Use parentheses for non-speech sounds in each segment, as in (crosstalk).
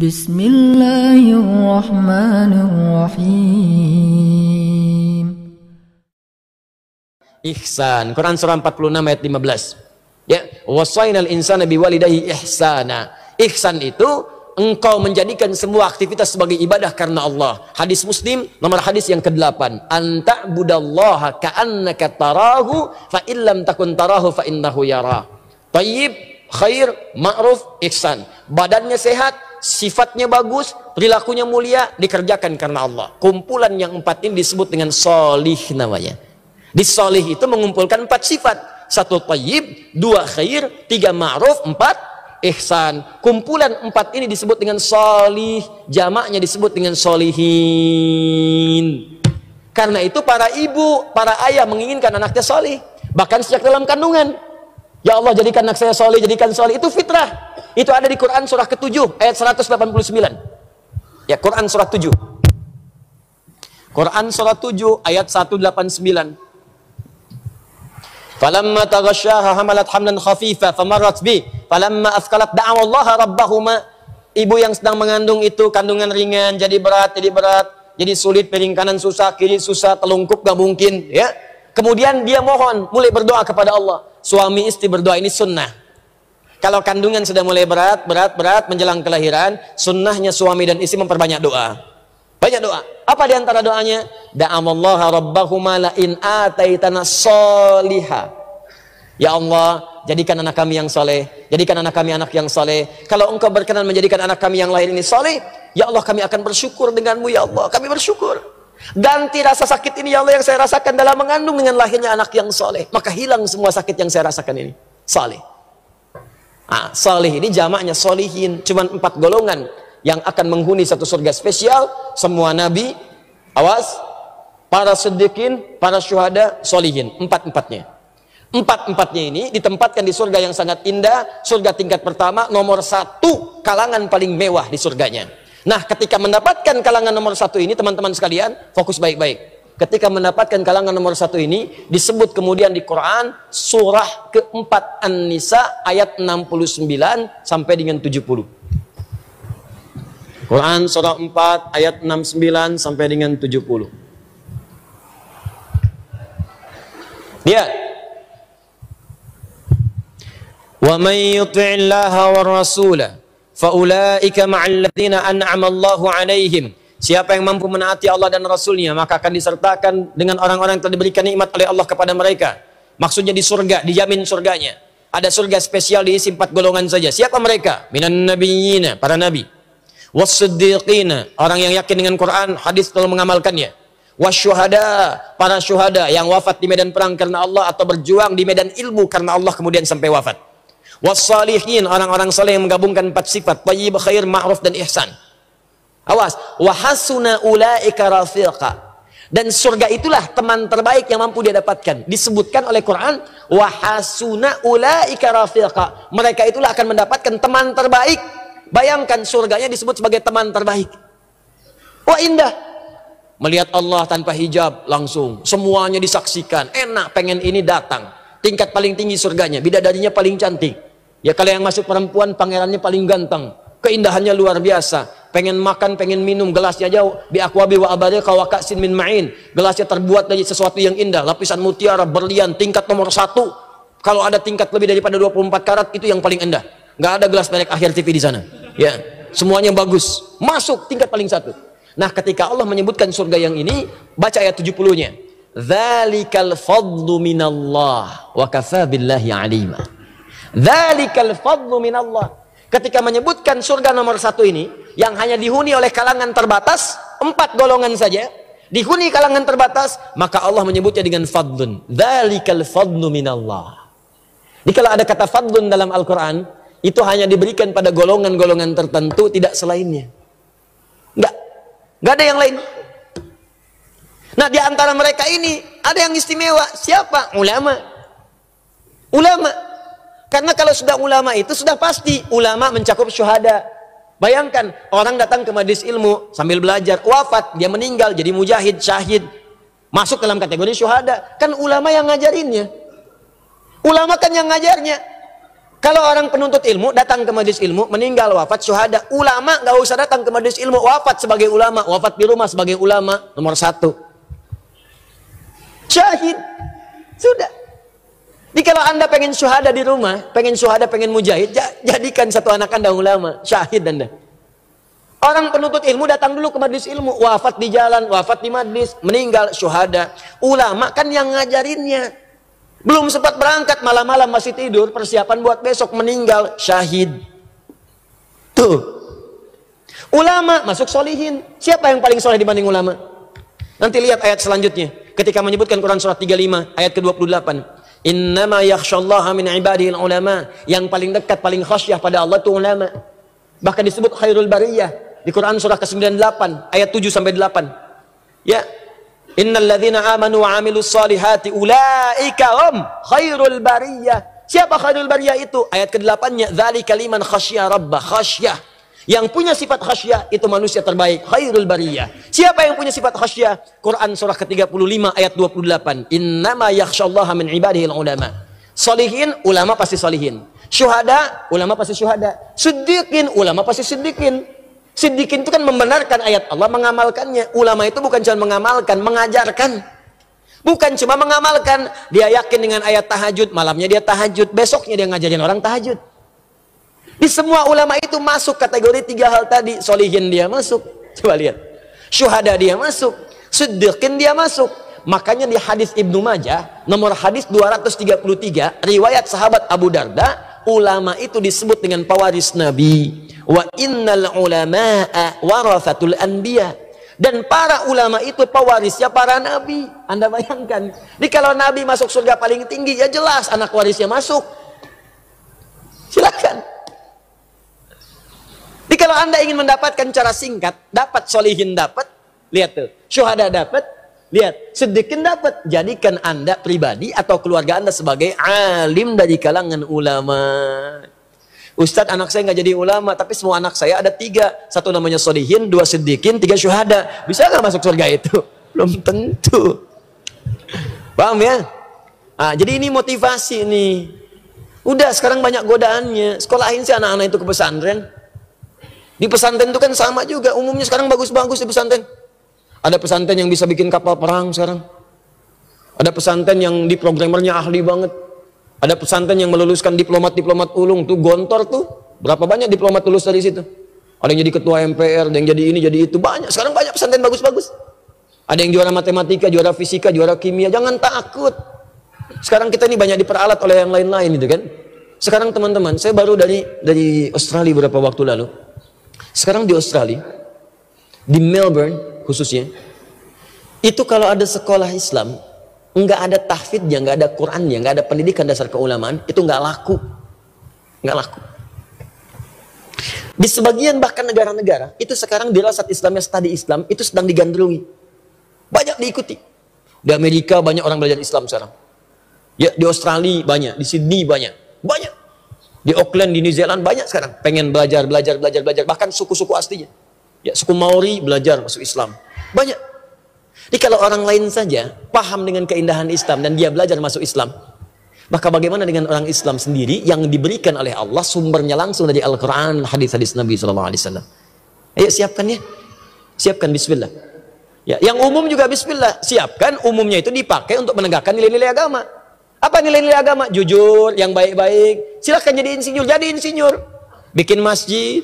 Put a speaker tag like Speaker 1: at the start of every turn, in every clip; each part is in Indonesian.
Speaker 1: Bismillahirrahmanirrahim. Ihsan. Quran surah 46 ayat 15. Ya, wasainal insana biwalidayhi ihsana. Ihsan itu engkau menjadikan semua aktivitas sebagai ibadah karena Allah. Hadis Muslim nomor hadis yang ke-8. Anta budallaha ka'annaka tarahu fa illam takun tarahu fa innahu yara. Tayyib, khair, ma'ruf, ihsan. Badannya sehat, sifatnya bagus, perilakunya mulia, dikerjakan karena Allah. Kumpulan yang empat ini disebut dengan solih namanya. Di solih itu mengumpulkan empat sifat. Satu tayyib, dua khair, tiga ma'ruf, empat ihsan. Kumpulan empat ini disebut dengan solih. Jamaknya disebut dengan solihin. Karena itu para ibu, para ayah menginginkan anaknya solih. Bahkan sejak dalam kandungan. Ya Allah jadikan anak saya solih, jadikan solih. Itu fitrah. Itu ada di Quran surah ke-7 ayat 189. Ya, Quran surah 7. Quran surah 7 ayat 189. Falamma taghashaha hamalat hamlan khafifa famarrat bi falamma athqalat da'a Allah rabbahuma ibu yang sedang mengandung itu kandungan ringan jadi berat jadi berat jadi sulit piring kanan susah kiri susah telungkup gak mungkin ya kemudian dia mohon mulai berdoa kepada Allah suami istri berdoa ini sunnah kalau kandungan sudah mulai berat, berat, berat menjelang kelahiran, sunnahnya suami dan istri memperbanyak doa. Banyak doa. Apa di antara doanya? Da'amallaha rabbahuma la'in ataitana soliha. Ya Allah, jadikan anak kami yang soleh. Jadikan anak kami anak yang soleh. Kalau engkau berkenan menjadikan anak kami yang lahir ini soleh, Ya Allah kami akan bersyukur denganmu Ya Allah. Kami bersyukur. Ganti rasa sakit ini Ya Allah yang saya rasakan dalam mengandung dengan lahirnya anak yang soleh. Maka hilang semua sakit yang saya rasakan ini. Soleh. Nah, salih ini jamaknya solihin, cuman empat golongan yang akan menghuni satu surga spesial. Semua nabi, awas, para sedekin para syuhada, solihin, empat empatnya. Empat empatnya ini ditempatkan di surga yang sangat indah, surga tingkat pertama, nomor satu kalangan paling mewah di surganya. Nah, ketika mendapatkan kalangan nomor satu ini, teman-teman sekalian, fokus baik-baik. Ketika mendapatkan kalangan nomor satu ini, disebut kemudian di Quran surah keempat An-Nisa ayat 69 sampai dengan 70. Quran surah 4 ayat 69 sampai dengan 70. Lihat. Wa may yuti'illah wa rasulah فأولئك مع الذين أنعم الله عليهم Siapa yang mampu menaati Allah dan Rasulnya, maka akan disertakan dengan orang-orang yang telah diberikan nikmat oleh Allah kepada mereka. Maksudnya di surga, dijamin surganya. Ada surga spesial diisi empat golongan saja. Siapa mereka? Minan nabiyina, para nabi. Wasiddiqina, orang yang yakin dengan Quran, hadis telah mengamalkannya. Wasyuhada, para syuhada yang wafat di medan perang karena Allah atau berjuang di medan ilmu karena Allah kemudian sampai wafat. Wasalihin, orang-orang saleh yang menggabungkan empat sifat, tayyib, khair, ma'ruf, dan ihsan. Awas, wahasuna ulaika rafiqa. Dan surga itulah teman terbaik yang mampu dia dapatkan. Disebutkan oleh Quran, wahasuna ulaika rafiqa. Mereka itulah akan mendapatkan teman terbaik. Bayangkan surganya disebut sebagai teman terbaik. Wah indah. Melihat Allah tanpa hijab langsung. Semuanya disaksikan. Enak pengen ini datang. Tingkat paling tinggi surganya. Bidadarinya paling cantik. Ya kalau yang masuk perempuan pangerannya paling ganteng. Keindahannya luar biasa pengen makan, pengen minum, gelasnya jauh. Bi akwabi wa abadi kawakasin min ma'in. Gelasnya terbuat dari sesuatu yang indah, lapisan mutiara, berlian, tingkat nomor satu. Kalau ada tingkat lebih daripada 24 karat, itu yang paling indah. Nggak ada gelas merek akhir TV di sana. Ya, semuanya bagus. Masuk tingkat paling satu. Nah, ketika Allah menyebutkan surga yang ini, baca ayat 70-nya. Dzalikal fadlu minallah wa kafa billahi alima. Dzalikal fadlu minallah ketika menyebutkan surga nomor satu ini yang hanya dihuni oleh kalangan terbatas empat golongan saja dihuni kalangan terbatas maka Allah menyebutnya dengan fadlun dzalikal fadlu minallah kalau ada kata fadlun dalam Al-Qur'an itu hanya diberikan pada golongan-golongan tertentu tidak selainnya enggak enggak ada yang lain Nah di antara mereka ini ada yang istimewa. Siapa? Ulama. Ulama karena kalau sudah ulama itu sudah pasti ulama mencakup syuhada. Bayangkan orang datang ke majelis ilmu sambil belajar, wafat, dia meninggal jadi mujahid, syahid, masuk dalam kategori syuhada. Kan ulama yang ngajarinnya. Ulama kan yang ngajarnya. Kalau orang penuntut ilmu datang ke majelis ilmu, meninggal wafat syuhada. Ulama nggak usah datang ke majelis ilmu, wafat sebagai ulama, wafat di rumah sebagai ulama nomor satu. Syahid sudah. Jadi kalau anda pengen syuhada di rumah, pengen syuhada, pengen mujahid, jadikan satu anak anda ulama, syahid anda. Orang penuntut ilmu datang dulu ke majelis ilmu, wafat di jalan, wafat di majelis, meninggal syuhada. Ulama kan yang ngajarinnya. Belum sempat berangkat malam-malam masih tidur, persiapan buat besok meninggal syahid. Tuh. Ulama masuk solihin. Siapa yang paling soleh dibanding ulama? Nanti lihat ayat selanjutnya. Ketika menyebutkan Quran surat 35 ayat ke-28. Innama yakhshallaha min ibadihi ulama. Yang paling dekat, paling khasyah pada Allah itu ulama. Bahkan disebut khairul bariyah di Quran surah ke-98 ayat 7 sampai 8. Ya. Innal ladhina amanu wa amilus salihati ulaika hum khairul bariyah. Siapa khairul bariyah itu? Ayat ke-8-nya, Dhali kaliman khasyah rabbah." Khasyah yang punya sifat khasyah itu manusia terbaik, khairul bariyah. Siapa yang punya sifat khasyah? Quran surah ke-35 ayat 28. Innama yakhsyallaha min ibadihil ulama. Solihin, ulama pasti salihin. Syuhada, ulama pasti syuhada. Siddiqin, ulama pasti siddiqin. Siddiqin itu kan membenarkan ayat Allah, mengamalkannya. Ulama itu bukan cuma mengamalkan, mengajarkan. Bukan cuma mengamalkan, dia yakin dengan ayat tahajud, malamnya dia tahajud, besoknya dia ngajarin orang tahajud. Di semua ulama itu masuk kategori tiga hal tadi. Solihin dia masuk. Coba lihat. Syuhada dia masuk. Siddiqin dia masuk. Makanya di hadis Ibnu Majah, nomor hadis 233, riwayat sahabat Abu Darda, ulama itu disebut dengan pewaris Nabi. Wa innal ulama'a warathatul anbiya. Dan para ulama itu pewarisnya para nabi. Anda bayangkan. Jadi kalau nabi masuk surga paling tinggi, ya jelas anak warisnya masuk. Silakan kalau anda ingin mendapatkan cara singkat, dapat solihin dapat, lihat tuh. Syuhada dapat, lihat. Sedekin dapat. Jadikan anda pribadi atau keluarga anda sebagai alim dari kalangan ulama. Ustadz anak saya nggak jadi ulama, tapi semua anak saya ada tiga. Satu namanya solihin, dua sedikit, tiga syuhada. Bisa nggak masuk surga itu? (laughs) Belum tentu. Paham ya? Nah, jadi ini motivasi nih. Udah sekarang banyak godaannya. Sekolahin sih anak-anak itu ke pesantren. Di pesantren itu kan sama juga, umumnya sekarang bagus-bagus di pesantren. Ada pesantren yang bisa bikin kapal perang sekarang. Ada pesantren yang di programmernya ahli banget. Ada pesantren yang meluluskan diplomat-diplomat ulung tuh gontor tuh. Berapa banyak diplomat lulus dari situ? Ada yang jadi ketua MPR, ada yang jadi ini, jadi itu. Banyak, sekarang banyak pesantren bagus-bagus. Ada yang juara matematika, juara fisika, juara kimia. Jangan takut. Sekarang kita ini banyak diperalat oleh yang lain-lain itu kan. Sekarang teman-teman, saya baru dari dari Australia beberapa waktu lalu sekarang di Australia, di Melbourne khususnya, itu kalau ada sekolah Islam, nggak ada tahfidnya, nggak ada Qurannya, nggak ada pendidikan dasar keulamaan, itu nggak laku. Nggak laku. Di sebagian bahkan negara-negara, itu sekarang dirasat Islamnya studi Islam, itu sedang digandrungi. Banyak diikuti. Di Amerika banyak orang belajar Islam sekarang. Ya, di Australia banyak, di Sydney banyak. Banyak. Di Auckland, di New Zealand banyak sekarang. Pengen belajar, belajar, belajar, belajar. Bahkan suku-suku aslinya. Ya, suku Maori belajar masuk Islam. Banyak. Jadi kalau orang lain saja paham dengan keindahan Islam dan dia belajar masuk Islam, maka bagaimana dengan orang Islam sendiri yang diberikan oleh Allah sumbernya langsung dari Al-Quran, hadis-hadis Nabi Sallallahu Alaihi Ayo siapkan ya, siapkan Bismillah. Ya, yang umum juga Bismillah siapkan umumnya itu dipakai untuk menegakkan nilai-nilai agama. Apa nilai-nilai agama? Jujur, yang baik-baik. Silahkan jadi insinyur, jadi insinyur. Bikin masjid,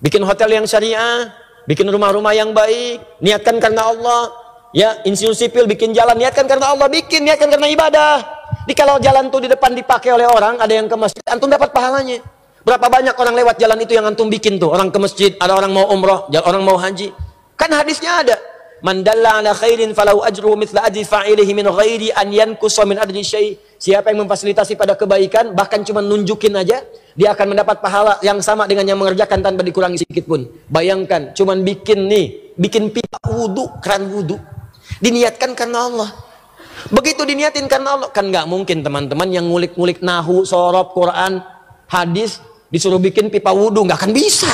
Speaker 1: bikin hotel yang syariah, bikin rumah-rumah yang baik, niatkan karena Allah. Ya, insinyur sipil bikin jalan, niatkan karena Allah, bikin, niatkan karena ibadah. Jadi kalau jalan itu di depan dipakai oleh orang, ada yang ke masjid, antum dapat pahalanya. Berapa banyak orang lewat jalan itu yang antum bikin tuh? Orang ke masjid, ada orang mau umroh, orang mau haji. Kan hadisnya ada. Man dalla ala khairin falau ajruhu mithla ajri fa'ilihi min ghairi an yankusa min adri syaih. Siapa yang memfasilitasi pada kebaikan, bahkan cuma nunjukin aja, dia akan mendapat pahala yang sama dengan yang mengerjakan tanpa dikurangi sedikit pun. Bayangkan, cuma bikin nih, bikin pipa wudhu, keran wudhu. Diniatkan karena Allah. Begitu diniatin karena Allah, kan nggak mungkin teman-teman yang ngulik-ngulik nahu, sorop, Quran, hadis, disuruh bikin pipa wudhu, nggak akan bisa.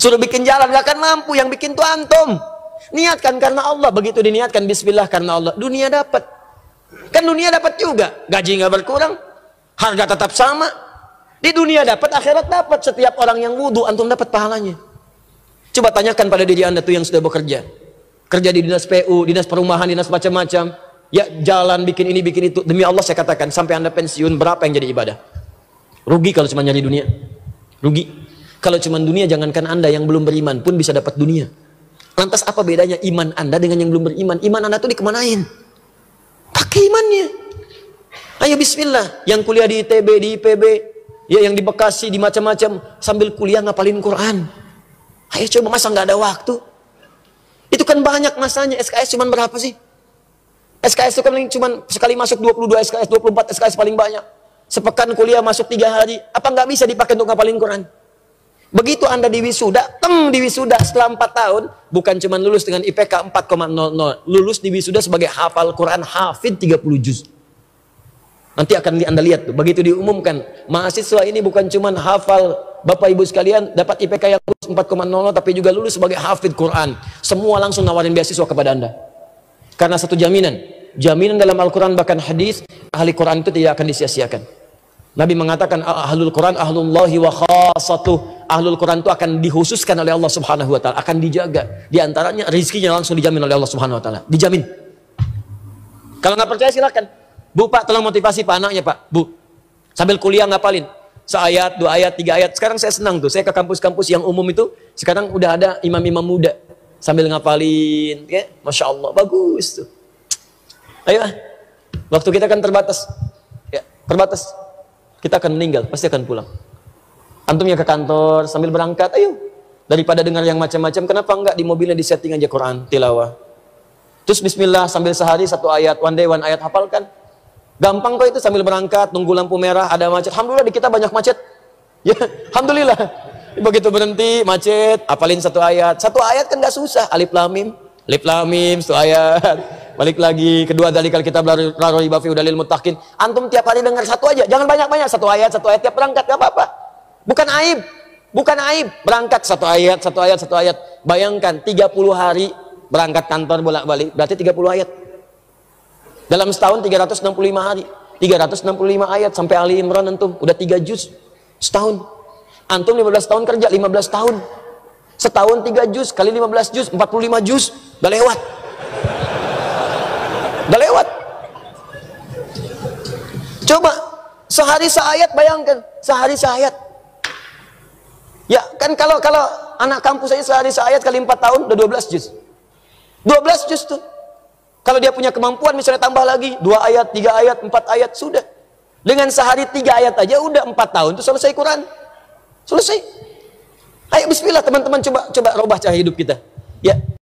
Speaker 1: Suruh bikin jalan, nggak akan mampu, yang bikin tuh antum. Niatkan karena Allah, begitu diniatkan, bismillah karena Allah, dunia dapat Kan dunia dapat juga, gaji nggak berkurang, harga tetap sama. Di dunia dapat, akhirat dapat. Setiap orang yang wudhu, antum dapat pahalanya. Coba tanyakan pada diri anda tuh yang sudah bekerja. Kerja di dinas PU, dinas perumahan, dinas macam-macam. Ya jalan, bikin ini, bikin itu. Demi Allah saya katakan, sampai anda pensiun, berapa yang jadi ibadah? Rugi kalau cuma nyari dunia. Rugi. Kalau cuma dunia, jangankan anda yang belum beriman pun bisa dapat dunia. Lantas apa bedanya iman anda dengan yang belum beriman? Iman anda tuh dikemanain? Pakai imannya. Ayo bismillah, yang kuliah di ITB, di IPB, ya yang di Bekasi, di macam-macam, sambil kuliah ngapalin Quran. Ayo coba masa nggak ada waktu? Itu kan banyak masanya, SKS cuman berapa sih? SKS itu kan cuman sekali masuk 22 SKS, 24 SKS paling banyak. Sepekan kuliah masuk tiga hari, apa nggak bisa dipakai untuk ngapalin Quran? Begitu Anda diwisuda, wisuda, teng di wisuda selama 4 tahun, bukan cuma lulus dengan IPK 4,00, lulus diwisuda sebagai hafal Quran, hafid 30 juz. Nanti akan Anda lihat tuh, begitu diumumkan, mahasiswa ini bukan cuma hafal Bapak Ibu sekalian dapat IPK yang lulus 4,00 tapi juga lulus sebagai hafid Quran. Semua langsung nawarin beasiswa kepada Anda. Karena satu jaminan, jaminan dalam Al-Quran bahkan hadis, ahli Quran itu tidak akan disia-siakan. Nabi mengatakan ahlul Quran ahlullahi wa khasatuh ahlul Quran itu akan dihususkan oleh Allah Subhanahu wa taala, akan dijaga. Di antaranya rezekinya langsung dijamin oleh Allah Subhanahu wa taala. Dijamin. Kalau nggak percaya silakan. Bu, Pak, tolong motivasi Pak anaknya, Pak. Bu. Sambil kuliah ngapalin. Seayat, dua ayat, tiga ayat. Sekarang saya senang tuh. Saya ke kampus-kampus yang umum itu sekarang udah ada imam-imam muda sambil ngapalin, ya. Masya Allah, bagus tuh. Ayo, ah. waktu kita kan terbatas. Ya, terbatas. Kita akan meninggal, pasti akan pulang. Antumnya ke kantor sambil berangkat, ayo. Daripada dengar yang macam-macam, kenapa enggak di mobilnya di setting aja Quran, tilawah. Terus bismillah sambil sehari satu ayat, one day one ayat hafalkan. Gampang kok itu sambil berangkat, nunggu lampu merah, ada macet. Alhamdulillah di kita banyak macet. (laughs) Ya, alhamdulillah. Begitu berhenti macet, apalin satu ayat. Satu ayat kan nggak susah, alif lam mim. Alif lam mim satu ayat (laughs) balik lagi kedua kalau kita laroi bafi lil mutakin antum tiap hari dengar satu aja jangan banyak banyak satu ayat satu ayat tiap berangkat gak apa apa Bukan aib, bukan aib. Berangkat satu ayat, satu ayat, satu ayat. Bayangkan 30 hari berangkat kantor bolak-balik, berarti 30 ayat. Dalam setahun 365 hari, 365 ayat sampai Ali Imran antum udah 3 juz setahun. Antum 15 tahun kerja, 15 tahun. Setahun 3 juz kali 15 juz, 45 juz, udah lewat. Udah lewat. Coba sehari seayat bayangkan, sehari seayat Ya, kan kalau kalau anak kampus saya sehari seayat kali 4 tahun udah 12 juz. 12 juz tuh. Kalau dia punya kemampuan misalnya tambah lagi 2 ayat, 3 ayat, 4 ayat sudah. Dengan sehari 3 ayat aja udah 4 tahun tuh selesai Quran. Selesai. Ayo bismillah teman-teman coba coba rubah cara hidup kita. Ya,